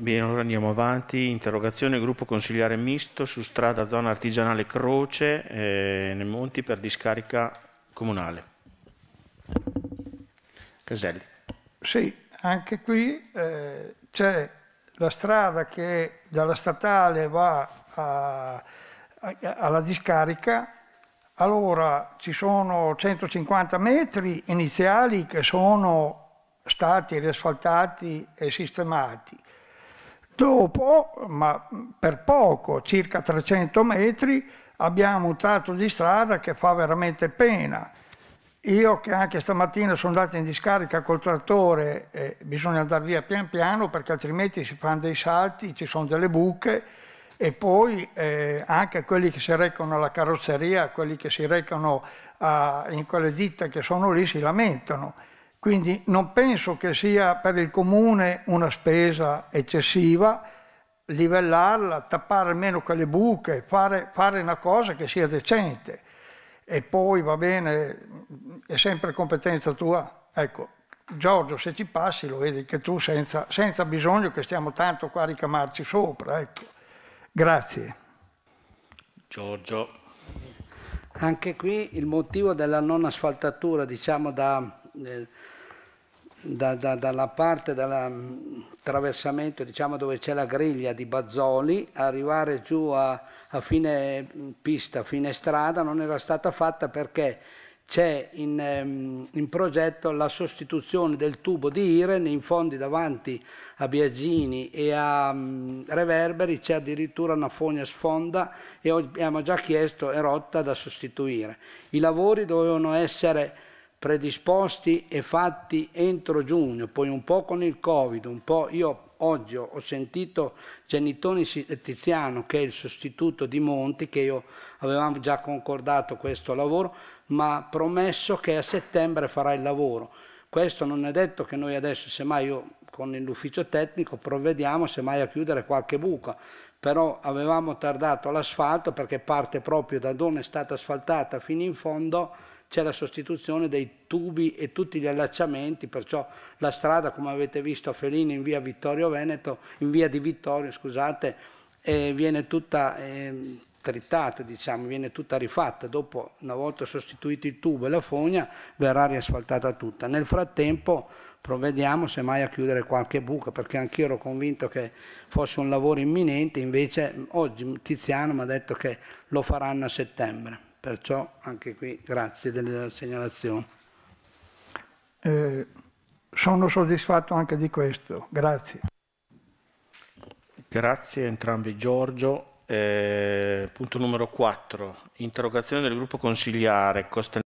Bene, allora andiamo avanti. Interrogazione gruppo consigliare misto su strada zona artigianale Croce eh, nei Monti per discarica comunale. Caselli. Sì, anche qui eh, c'è la strada che dalla statale va a, a, alla discarica. Allora ci sono 150 metri iniziali che sono stati riasfaltati e sistemati Dopo, ma per poco, circa 300 metri, abbiamo un tratto di strada che fa veramente pena. Io che anche stamattina sono andato in discarica col trattore, eh, bisogna andare via pian piano perché altrimenti si fanno dei salti, ci sono delle buche e poi eh, anche quelli che si recano alla carrozzeria, quelli che si recano a, in quelle ditte che sono lì si lamentano. Quindi non penso che sia per il comune una spesa eccessiva livellarla, tappare almeno quelle buche, fare, fare una cosa che sia decente. E poi va bene, è sempre competenza tua. Ecco, Giorgio, se ci passi lo vedi che tu senza, senza bisogno che stiamo tanto qua a ricamarci sopra. Ecco. Grazie. Giorgio. Anche qui il motivo della non asfaltatura, diciamo da eh, da, da, dalla parte dell'attraversamento mm, diciamo, dove c'è la griglia di Bazzoli, arrivare giù a, a fine mm, pista, a fine strada, non era stata fatta perché c'è in, ehm, in, progetto la sostituzione del tubo di Iren in fondi davanti a Biagini e a um, Reverberi c'è addirittura una fogna sfonda e abbiamo già chiesto rotta da sostituire. I lavori dovevano essere predisposti e fatti entro giugno, poi un po' con il Covid, un po' io oggi ho sentito Genitoni eh, Tiziano che è il sostituto di Monti che io avevamo già concordato questo lavoro, ma promesso che a settembre farà il lavoro. Questo non è detto che noi adesso, semmai io con l'ufficio tecnico provvediamo semmai a chiudere qualche buca, però avevamo tardato l'asfalto perché parte proprio da dove è stata asfaltata fino in fondo c'è la sostituzione dei tubi e tutti gli allacciamenti, perciò la strada come avete visto a Felino in via Vittorio Veneto, in via di Vittorio, scusate, eh, viene tutta eh, strittata, diciamo, viene tutta rifatta, dopo una volta sostituito il tubo e la fogna verrà riasfaltata tutta. Nel frattempo provvediamo semmai a chiudere qualche buca perché anch'io ero convinto che fosse un lavoro imminente, invece oggi Tiziano mi ha detto che lo faranno a settembre, perciò anche qui grazie della segnalazione. Eh, sono soddisfatto anche di questo, grazie. Grazie a entrambi Giorgio eh, punto numero 4. Interrogazione del gruppo consigliare Costanzo